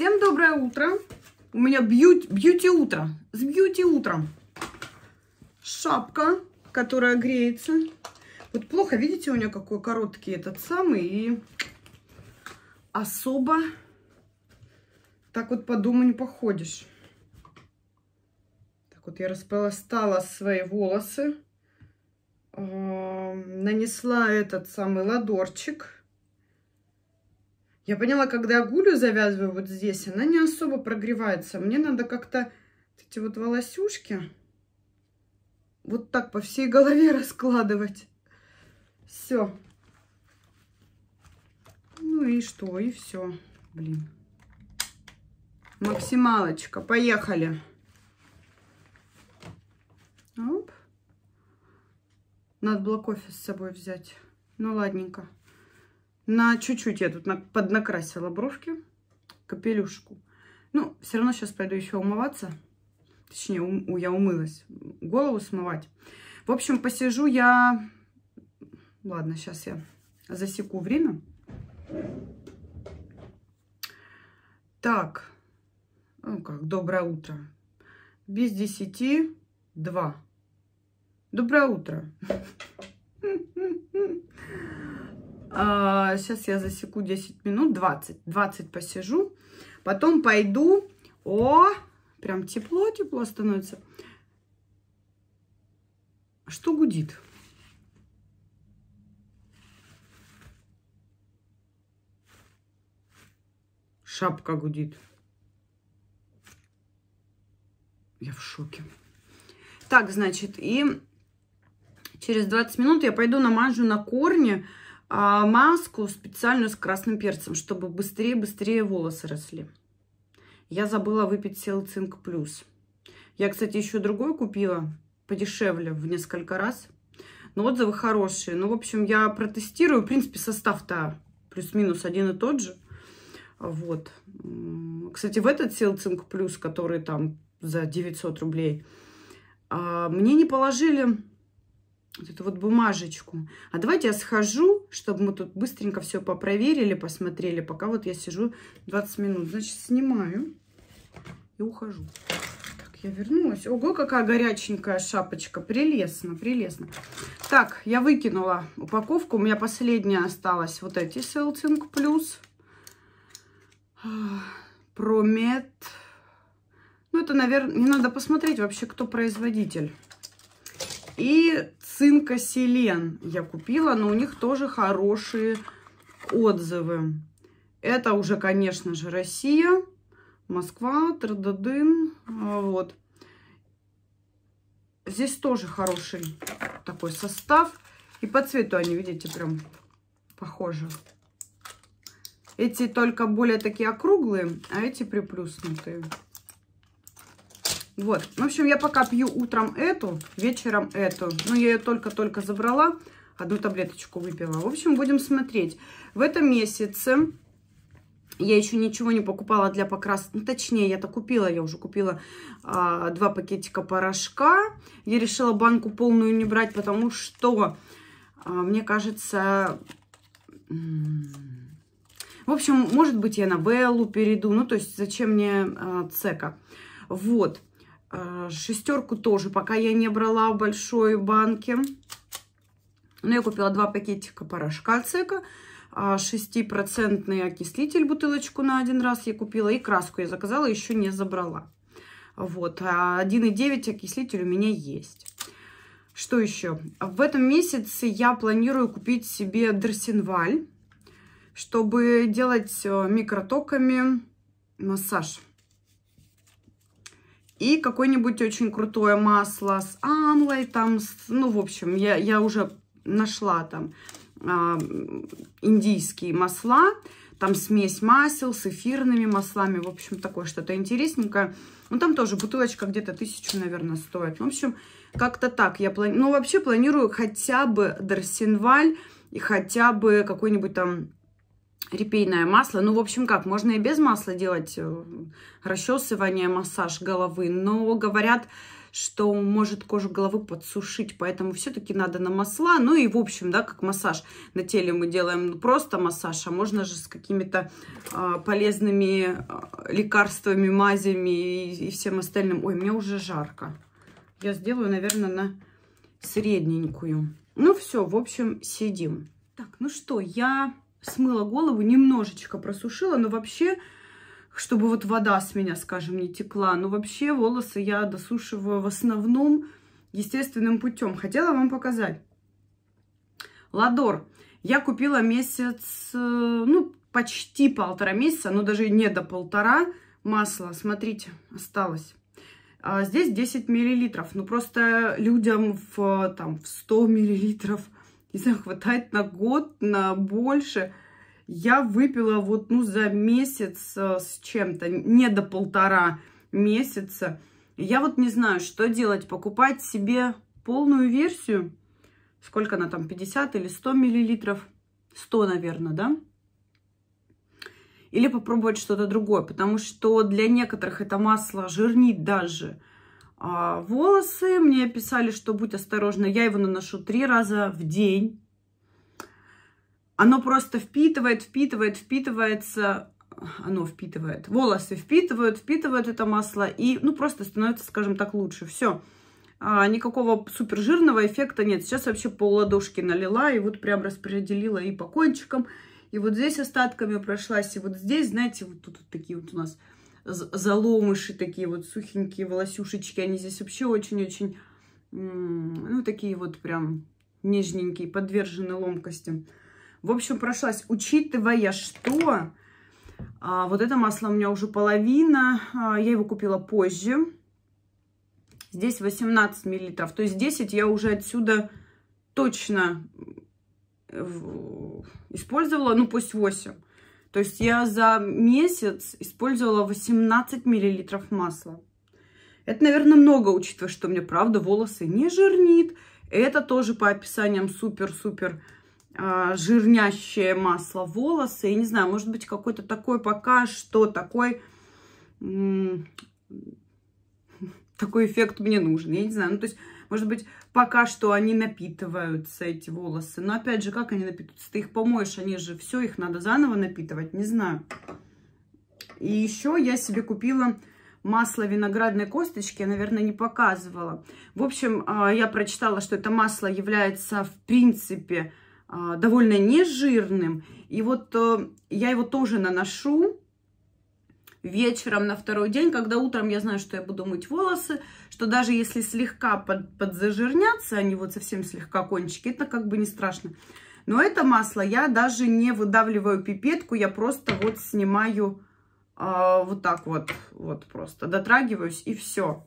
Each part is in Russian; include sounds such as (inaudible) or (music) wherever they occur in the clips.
Всем доброе утро. У меня бьют, бьюти утро. С бьюти утром. Шапка, которая греется. Вот плохо, видите, у меня какой короткий этот самый. И особо так вот по дому не походишь. Так вот я распластала свои волосы. А, нанесла этот самый ладорчик я поняла, когда я гулю завязываю вот здесь, она не особо прогревается. Мне надо как-то эти вот волосюшки вот так по всей голове (laughs) раскладывать. Все. Ну и что, и все. Блин. Максималочка, поехали. Оп. Надо блок офис с собой взять. Ну ладненько. На чуть-чуть я тут поднакрасила бровки, капелюшку. Ну, все равно сейчас пойду еще умываться. Точнее, у я умылась. Голову смывать. В общем, посижу я... Ладно, сейчас я засеку время. Так. Ну как, доброе утро. Без десяти два. Доброе утро. (laughs) А, сейчас я засеку 10 минут, 20. 20 посижу. Потом пойду. О, прям тепло-тепло становится. Что гудит? Шапка гудит. Я в шоке. Так, значит, и через 20 минут я пойду намажу на корни а, маску специальную с красным перцем, чтобы быстрее-быстрее волосы росли. Я забыла выпить сел цинк плюс. Я, кстати, еще другое купила подешевле в несколько раз. Но отзывы хорошие. Ну, в общем, я протестирую. В принципе, состав-то плюс-минус один и тот же. Вот. Кстати, в этот сел цинк плюс, который там за 900 рублей, а, мне не положили вот эту вот бумажечку. А давайте я схожу чтобы мы тут быстренько все попроверили, посмотрели, пока вот я сижу 20 минут. Значит, снимаю и ухожу. Так, я вернулась. Ого, какая горяченькая шапочка. Прелестно, прелестно. Так, я выкинула упаковку. У меня последняя осталась вот эти Селтинг Плюс. Промет. Ну, это, наверное, не надо посмотреть вообще, кто производитель. И цинкоселен я купила, но у них тоже хорошие отзывы. Это уже, конечно же, Россия, Москва, Трададын, а, вот. Здесь тоже хороший такой состав. И по цвету они, видите, прям похожи. Эти только более такие округлые, а эти приплюснутые. Вот. В общем, я пока пью утром эту, вечером эту. Но ну, я ее только-только забрала. Одну таблеточку выпила. В общем, будем смотреть. В этом месяце я еще ничего не покупала для покраски, Ну, точнее, я-то купила, я уже купила а, два пакетика порошка. Я решила банку полную не брать, потому что, а, мне кажется... В общем, может быть, я на Беллу перейду. Ну, то есть, зачем мне а, цека? Вот. А, шестерку тоже пока я не брала в большой банке. Но я купила два пакетика порошка от Сека. 6% окислитель бутылочку на один раз я купила. И краску я заказала, еще не забрала. Вот, 1,9 а, окислитель у меня есть. Что еще? В этом месяце я планирую купить себе дросинваль, чтобы делать э, микротоками массаж и какое-нибудь очень крутое масло с амлой, там, с, ну, в общем, я, я уже нашла там а, индийские масла, там смесь масел с эфирными маслами, в общем, такое что-то интересненькое. Ну, там тоже бутылочка где-то тысячу, наверное, стоит. В общем, как-то так я планирую. Ну, вообще планирую хотя бы Дарсинваль и хотя бы какой-нибудь там репейное масло. Ну, в общем, как, можно и без масла делать э, расчесывание, массаж головы. Но говорят, что может кожу головы подсушить, поэтому все-таки надо на масла. Ну и в общем, да, как массаж на теле мы делаем ну, просто массаж, а можно же с какими-то а, полезными а, лекарствами, мазями и, и всем остальным. Ой, мне уже жарко. Я сделаю, наверное, на средненькую. Ну все, в общем, сидим. Так, ну что, я смыла голову, немножечко просушила, но вообще, чтобы вот вода с меня, скажем, не текла, но ну, вообще волосы я досушиваю в основном естественным путем. Хотела вам показать. Ладор. Я купила месяц, э, ну, почти полтора месяца, но даже не до полтора масла. Смотрите, осталось. А здесь 10 миллилитров. Ну, просто людям в, там, в 100 миллилитров – не знаю, хватает на год, на больше. Я выпила вот, ну, за месяц э, с чем-то, не до полтора месяца. Я вот не знаю, что делать, покупать себе полную версию, сколько она там, 50 или 100 миллилитров, 100, наверное, да? Или попробовать что-то другое, потому что для некоторых это масло жирнит даже, а волосы мне писали, что будь осторожна, я его наношу три раза в день. Оно просто впитывает, впитывает, впитывается, оно впитывает, волосы впитывают, впитывают это масло и, ну, просто становится, скажем так, лучше. Все. А, никакого супержирного эффекта нет. Сейчас вообще пол ладошки налила и вот прям распределила и по кончикам, и вот здесь остатками прошлась, и вот здесь, знаете, вот тут вот такие вот у нас заломыши такие вот сухенькие волосюшечки. Они здесь вообще очень-очень, ну, такие вот прям нежненькие, подвержены ломкости. В общем, прошлась, учитывая, что а, вот это масло у меня уже половина, а, я его купила позже. Здесь 18 миллилитров, то есть 10 я уже отсюда точно э, использовала, ну пусть 8. То есть я за месяц использовала 18 миллилитров масла. Это, наверное, много, учитывая, что у меня, правда, волосы не жирнит. Это тоже по описаниям супер-супер э, жирнящее масло волосы. Я не знаю, может быть, какой-то такой пока что такой... (laughs) Такой эффект мне нужен. Я не знаю, ну то есть может быть, пока что они напитываются, эти волосы. Но опять же, как они напитываются? Ты их помоешь, они же все, их надо заново напитывать, не знаю. И еще я себе купила масло виноградной косточки, я, наверное, не показывала. В общем, а, я прочитала, что это масло является, в принципе, а, довольно нежирным. И вот э, я его тоже наношу вечером на второй день, когда утром я знаю, что я буду мыть волосы, что даже если слегка под, подзажирнятся, они а вот совсем слегка кончики, это как бы не страшно. Но это масло я даже не выдавливаю пипетку, я просто вот снимаю э, вот так вот, вот просто дотрагиваюсь и все,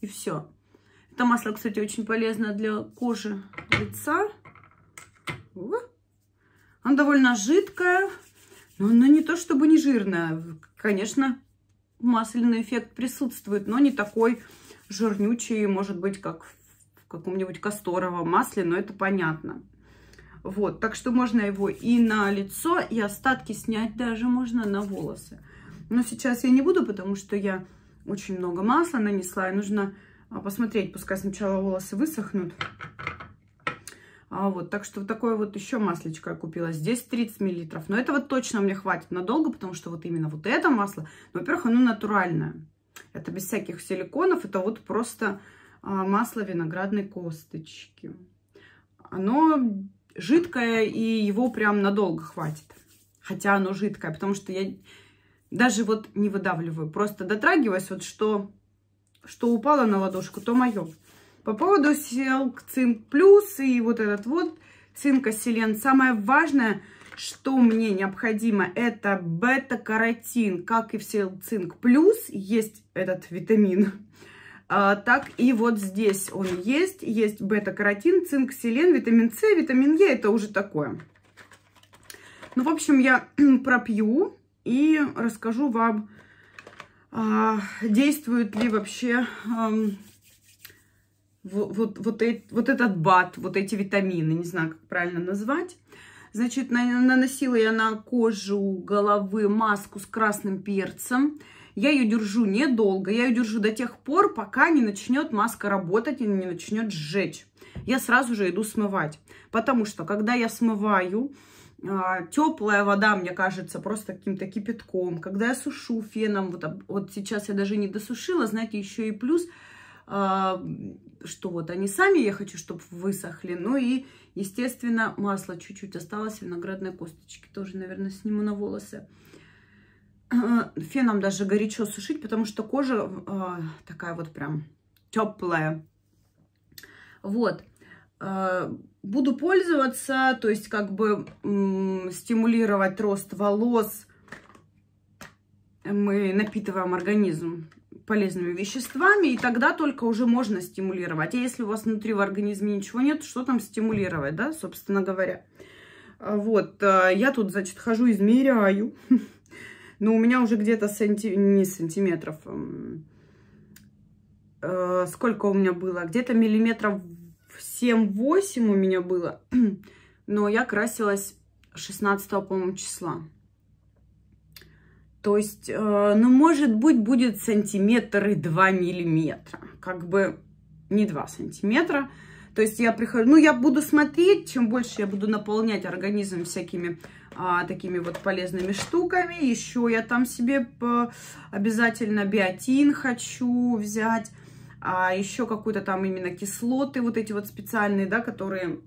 и все. Это масло, кстати, очень полезно для кожи лица. Оно довольно жидкое, ну, ну, не то чтобы не жирная. Конечно, масляный эффект присутствует, но не такой жирнючий, может быть, как в каком-нибудь касторовом масле, но это понятно. Вот, так что можно его и на лицо, и остатки снять даже можно на волосы. Но сейчас я не буду, потому что я очень много масла нанесла, и нужно а, посмотреть, пускай сначала волосы высохнут. А вот, так что вот такое вот еще маслечко я купила. Здесь 30 миллилитров. Но этого точно мне хватит надолго, потому что вот именно вот это масло, ну, во-первых, оно натуральное. Это без всяких силиконов. Это вот просто а, масло виноградной косточки. Оно жидкое, и его прям надолго хватит. Хотя оно жидкое, потому что я даже вот не выдавливаю. Просто дотрагиваюсь, вот что, что упало на ладошку, то мое. По поводу селк, цинк плюс и вот этот вот цинк-селен. Самое важное, что мне необходимо, это бета-каротин. Как и в селк, цинк плюс есть этот витамин. А, так и вот здесь он есть. Есть бета-каротин, цинк, селен, витамин С, витамин Е. Это уже такое. Ну, в общем, я (clears throat) пропью и расскажу вам, а, действует ли вообще а, вот, вот, вот, вот этот бат, вот эти витамины, не знаю, как правильно назвать. Значит, наносила я на кожу головы маску с красным перцем. Я ее держу недолго, я ее держу до тех пор, пока не начнет маска работать и не начнет сжечь. Я сразу же иду смывать, потому что, когда я смываю, а, теплая вода, мне кажется, просто каким-то кипятком. Когда я сушу феном, вот, вот сейчас я даже не досушила, знаете, еще и плюс – а, что вот они сами, я хочу, чтобы высохли. Ну и, естественно, масло чуть-чуть осталось, виноградной косточки тоже, наверное, сниму на волосы. Э, феном даже горячо сушить, потому что кожа э, такая вот прям теплая. Вот. Э, буду пользоваться, то есть как бы э, стимулировать рост волос. Мы напитываем организм полезными веществами, и тогда только уже можно стимулировать. А если у вас внутри в организме ничего нет, что там стимулировать, да, собственно говоря. А, вот, э, я тут, значит, хожу, измеряю. (laughs) Но у меня уже где-то санти... не сантиметров, э, сколько у меня было, где-то миллиметров 7-8 у меня было. (clears throat) Но я красилась 16, по-моему, числа. То есть, э, ну, может быть, будет сантиметр и 2 миллиметра. Как бы не два сантиметра. То есть я прихожу, ну, я буду смотреть, чем больше я буду наполнять организм всякими а, такими вот полезными штуками. Еще я там себе по, обязательно биотин хочу взять. А еще какую-то там именно кислоты, вот эти вот специальные, да, которые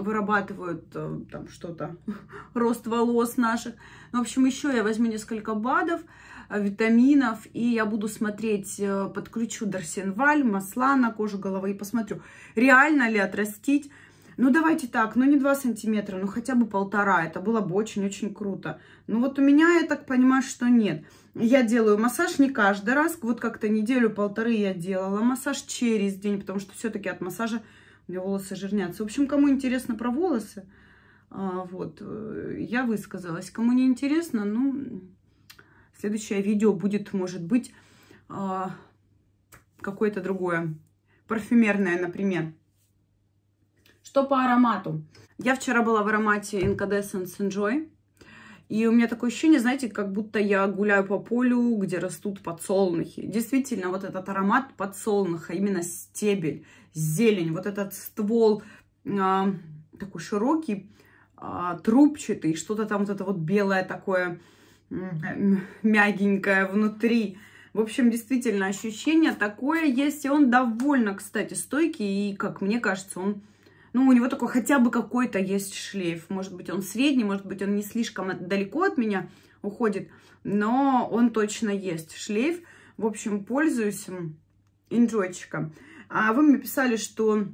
вырабатывают э, там что-то, (laughs) рост волос наших. Ну, в общем, еще я возьму несколько БАДов, э, витаминов, и я буду смотреть, э, подключу Дарсенваль, масла на кожу головы и посмотрю, реально ли отрастить. Ну, давайте так, ну не 2 сантиметра, ну хотя бы полтора, это было бы очень-очень круто. Ну, вот у меня, я так понимаю, что нет. Я делаю массаж не каждый раз, вот как-то неделю-полторы я делала массаж через день, потому что все-таки от массажа у меня волосы жирнятся. В общем, кому интересно про волосы, а, вот, э, я высказалась. Кому не интересно, ну, следующее видео будет, может быть, а, какое-то другое, парфюмерное, например. Что по аромату? Я вчера была в аромате Incandescence Enjoy. И у меня такое ощущение, знаете, как будто я гуляю по полю, где растут подсолнухи. Действительно, вот этот аромат подсолнуха, именно стебель, зелень, вот этот ствол а, такой широкий, а, трубчатый, что-то там вот это вот белое такое, мягенькое внутри. В общем, действительно, ощущение такое есть. И он довольно, кстати, стойкий. И, как мне кажется, он ну, у него такой хотя бы какой-то есть шлейф. Может быть, он средний, может быть, он не слишком далеко от меня уходит, но он точно есть шлейф. В общем, пользуюсь инджойчиком. А вы мне писали, что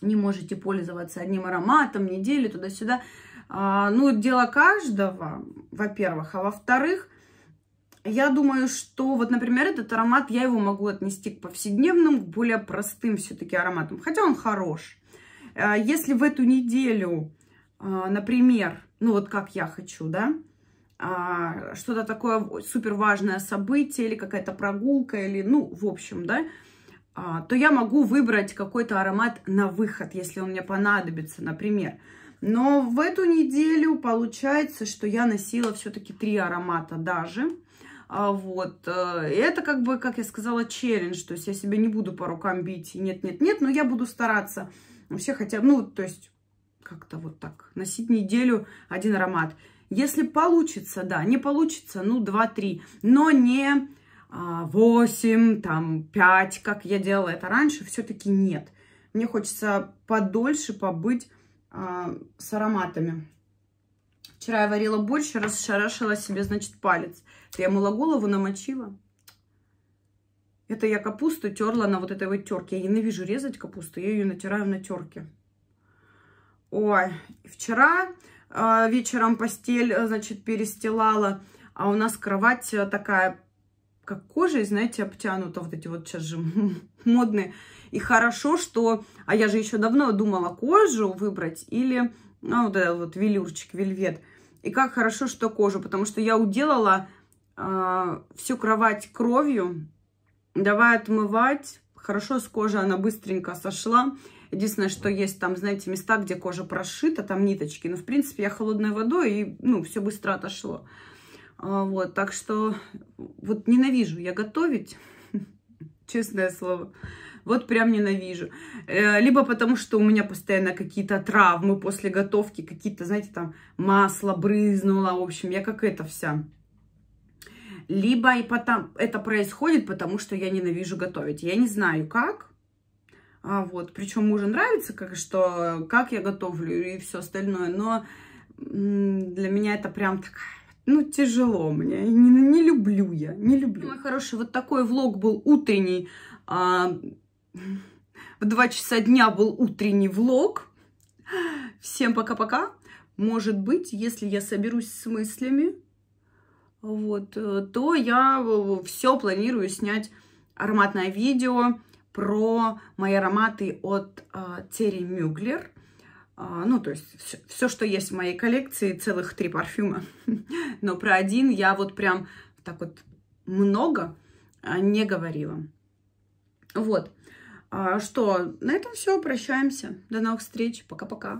не можете пользоваться одним ароматом недели туда-сюда. А, ну, дело каждого, во-первых. А во-вторых, я думаю, что вот, например, этот аромат, я его могу отнести к повседневным, к более простым все-таки ароматам. Хотя он хорош. А, если в эту неделю, а, например, ну вот как я хочу, да, а, что-то такое супер важное событие или какая-то прогулка или, ну, в общем, да, то я могу выбрать какой-то аромат на выход, если он мне понадобится, например. Но в эту неделю получается, что я носила все-таки три аромата даже. Вот. И э, это как бы, как я сказала, челлендж. То есть я себя не буду по рукам бить. Нет-нет-нет, но я буду стараться все хотят, ну, то есть как-то вот так, носить неделю один аромат. Если получится, да, не получится, ну, 2-3, но не 8, а, там, 5, как я делала это раньше, все-таки нет. Мне хочется подольше побыть а, с ароматами. Вчера я варила больше, расшарашила себе, значит, палец. Я мыла голову, намочила. Это я капусту терла на вот этой вот терке. Я ненавижу резать капусту, я ее натираю на терке. Ой, вчера э, вечером постель, значит, перестилала, а у нас кровать э, такая, как кожей, знаете, обтянута, вот эти вот сейчас же (laughs) модные. И хорошо, что, а я же еще давно думала кожу выбрать или, ну, вот этот вот велюрчик, вельвет. И как хорошо, что кожу, потому что я уделала э, всю кровать кровью, Давай отмывать. Хорошо, с кожи она быстренько сошла. Единственное, что есть там, знаете, места, где кожа прошита, там ниточки. Но, в принципе, я холодной водой, и, ну, все быстро отошло. А, вот, так что вот ненавижу я готовить, (laughs) честное слово. Вот прям ненавижу. Э, либо потому, что у меня постоянно какие-то травмы после готовки, какие-то, знаете, там масло брызнуло. В общем, я как это вся либо и потом, это происходит, потому что я ненавижу готовить. Я не знаю, как. А вот, причем мужу нравится, как, что, как я готовлю и все остальное. Но для меня это прям такая ну, тяжело мне, не, не люблю я, не люблю. Мой хороший, вот такой влог был утренний, а, в 2 часа дня был утренний влог. Всем пока-пока. Может быть, если я соберусь с мыслями, вот, э, то я э, все планирую снять ароматное видео про мои ароматы от э, Терри Мюглер. Э, ну, то есть все, что есть в моей коллекции, целых три парфюма. (laughs) Но про один я вот прям так вот много а, не говорила. Вот. А, что, на этом все. Прощаемся. До новых встреч. Пока-пока.